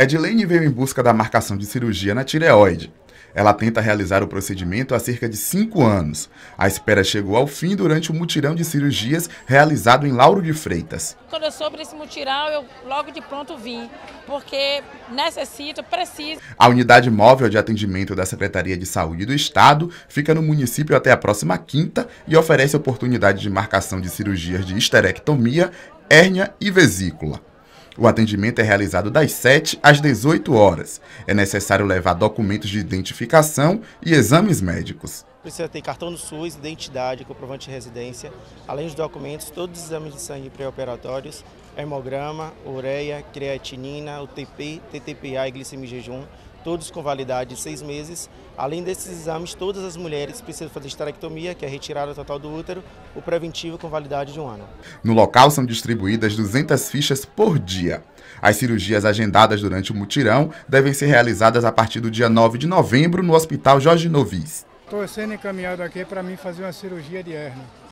Edilene veio em busca da marcação de cirurgia na tireoide. Ela tenta realizar o procedimento há cerca de cinco anos. A espera chegou ao fim durante o um mutirão de cirurgias realizado em Lauro de Freitas. Quando eu soube desse mutirão, eu logo de pronto vim, porque necessito, preciso. A unidade móvel de atendimento da Secretaria de Saúde do Estado fica no município até a próxima quinta e oferece oportunidade de marcação de cirurgias de esterectomia, hérnia e vesícula. O atendimento é realizado das 7 às 18 horas. É necessário levar documentos de identificação e exames médicos. Precisa ter cartão do SUS, identidade, comprovante de residência, além dos documentos, todos os exames de sangue pré-operatórios, hemograma, ureia, creatinina, UTP, TTPA e glicemia jejum, todos com validade de seis meses. Além desses exames, todas as mulheres precisam fazer esterectomia, que é a retirada total do útero, o preventivo com validade de um ano. No local são distribuídas 200 fichas por dia. As cirurgias agendadas durante o mutirão devem ser realizadas a partir do dia 9 de novembro no Hospital Jorge Novis. Estou sendo encaminhado aqui para mim fazer uma cirurgia de hernia.